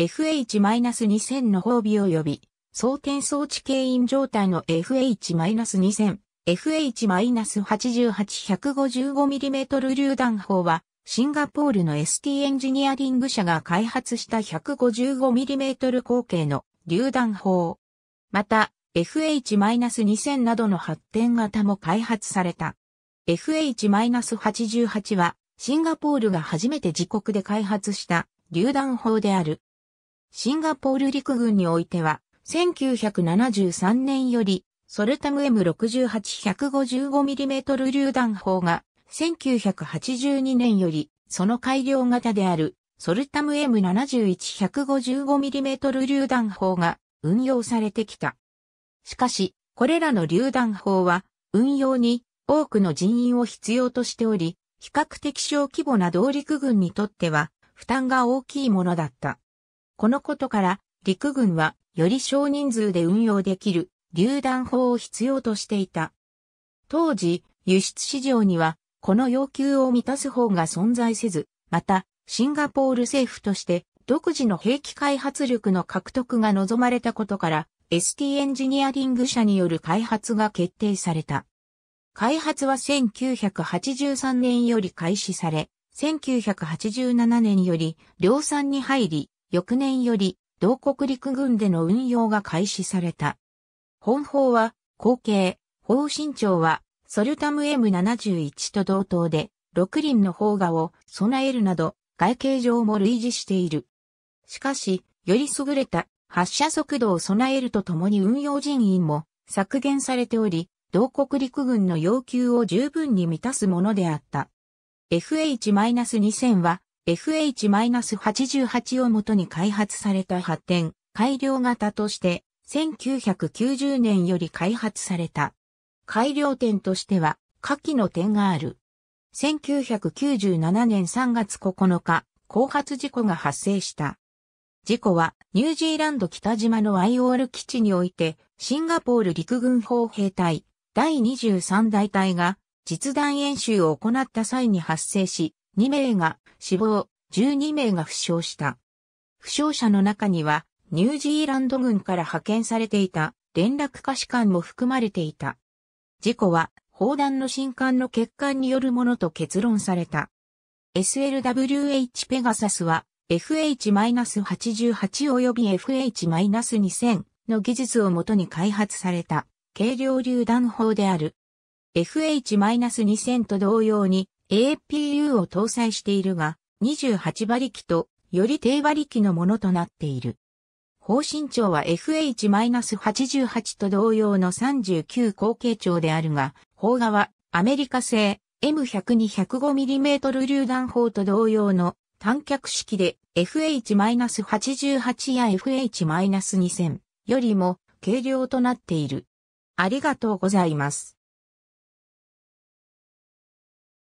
FH-2000 の褒美及び、装填装置経因状態の FH-2000、FH-88155mm 榴弾砲は、シンガポールの ST エンジニアリング社が開発した 155mm 口径の榴弾砲。また、FH-2000 などの発展型も開発された。FH-88 は、シンガポールが初めて自国で開発した榴弾砲である。シンガポール陸軍においては、1973年より、ソルタム M68-155mm 榴弾砲が、1982年より、その改良型である、ソルタム M71-155mm 榴弾砲が運用されてきた。しかし、これらの榴弾砲は、運用に多くの人員を必要としており、比較的小規模な動陸軍にとっては、負担が大きいものだった。このことから、陸軍はより少人数で運用できる榴弾砲を必要としていた。当時、輸出市場には、この要求を満たす方が存在せず、また、シンガポール政府として独自の兵器開発力の獲得が望まれたことから、ST エンジニアリング社による開発が決定された。開発は1983年より開始され、1987年より量産に入り、翌年より、同国陸軍での運用が開始された。本砲は、後継、砲身長は、ソルタム M71 と同等で、六輪の砲画を備えるなど、外形上も類似している。しかし、より優れた発射速度を備えるとともに運用人員も削減されており、同国陸軍の要求を十分に満たすものであった。FH-2000 は FH-88 をもとに開発された発展、改良型として、1990年より開発された。改良点としては、下記の点がある。1997年3月9日、後発事故が発生した。事故は、ニュージーランド北島の IOR 基地において、シンガポール陸軍砲兵隊、第23大隊が、実弾演習を行った際に発生し、2名が死亡、12名が負傷した。負傷者の中には、ニュージーランド軍から派遣されていた連絡可視官も含まれていた。事故は砲弾の新艦の欠陥によるものと結論された。SLWH ペガサスは FH-88 及び FH-2000 の技術をもとに開発された軽量榴弾砲である。FH-2000 と同様に APU を搭載しているが、28馬力とより低馬力のものとなっている。方針長は FH-88 と同様の39後継長であるが、砲画はアメリカ製 m 1 0 0 2 0 5 m m 榴弾砲と同様の短脚式で FH-88 や FH-2000 よりも軽量となっている。ありがとうございます。